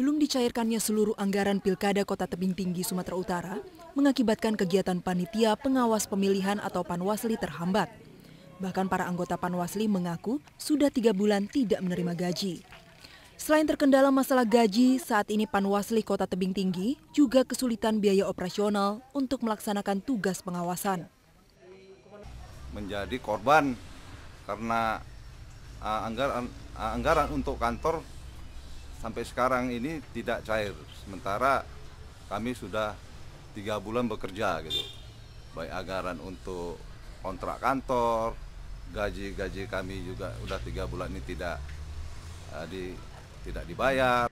belum dicairkannya seluruh anggaran pilkada Kota Tebing Tinggi Sumatera Utara mengakibatkan kegiatan panitia pengawas pemilihan atau panwasli terhambat. Bahkan para anggota panwasli mengaku sudah tiga bulan tidak menerima gaji. Selain terkendala masalah gaji, saat ini panwasli Kota Tebing Tinggi juga kesulitan biaya operasional untuk melaksanakan tugas pengawasan. Menjadi korban karena eh, anggaran eh, anggaran untuk kantor sampai sekarang ini tidak cair. Sementara kami sudah tiga bulan bekerja gitu, baik anggaran untuk kontrak kantor, gaji-gaji kami juga udah tiga bulan ini tidak uh, di tidak dibayar.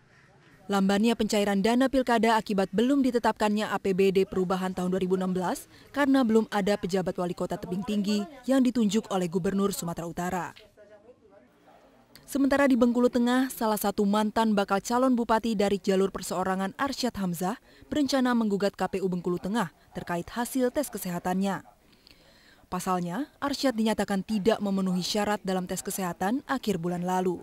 Lambannya pencairan dana pilkada akibat belum ditetapkannya APBD perubahan tahun 2016 karena belum ada pejabat wali kota tebing tinggi yang ditunjuk oleh Gubernur Sumatera Utara. Sementara di Bengkulu Tengah, salah satu mantan bakal calon bupati dari jalur perseorangan Arsyad Hamzah berencana menggugat KPU Bengkulu Tengah terkait hasil tes kesehatannya. Pasalnya, Arsyad dinyatakan tidak memenuhi syarat dalam tes kesehatan akhir bulan lalu.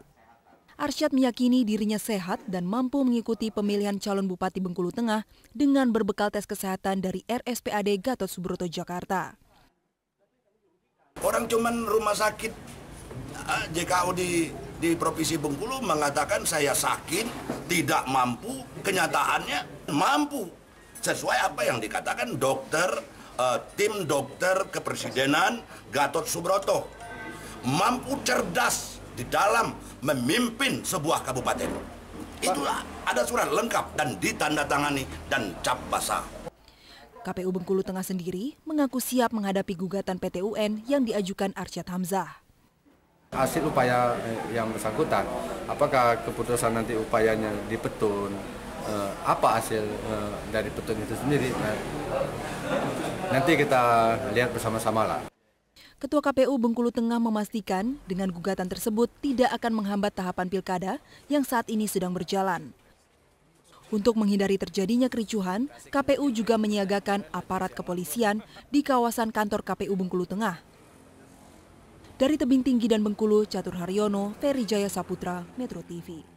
Arsyad meyakini dirinya sehat dan mampu mengikuti pemilihan calon Bupati Bengkulu Tengah dengan berbekal tes kesehatan dari RSPAD Gatot Subroto Jakarta. Orang cuman rumah sakit eh, JKO di di Provinsi Bengkulu mengatakan saya sakit, tidak mampu, kenyataannya mampu. Sesuai apa yang dikatakan dokter, uh, tim dokter kepresidenan Gatot Subroto. Mampu cerdas di dalam memimpin sebuah kabupaten. Itulah ada surat lengkap dan ditandatangani dan cap basah. KPU Bengkulu Tengah sendiri mengaku siap menghadapi gugatan PTUN yang diajukan Arsyad Hamzah hasil upaya eh, yang bersangkutan. Apakah keputusan nanti upayanya di petun, eh, apa hasil eh, dari petun itu sendiri? Nah, nanti kita lihat bersama-sama lah. Ketua KPU Bengkulu Tengah memastikan dengan gugatan tersebut tidak akan menghambat tahapan pilkada yang saat ini sedang berjalan. Untuk menghindari terjadinya kericuhan, KPU juga menyiagakan aparat kepolisian di kawasan kantor KPU Bengkulu Tengah dari Tebing Tinggi dan Bengkulu, Catur Haryono, Ferry Jaya Saputra, Metro TV.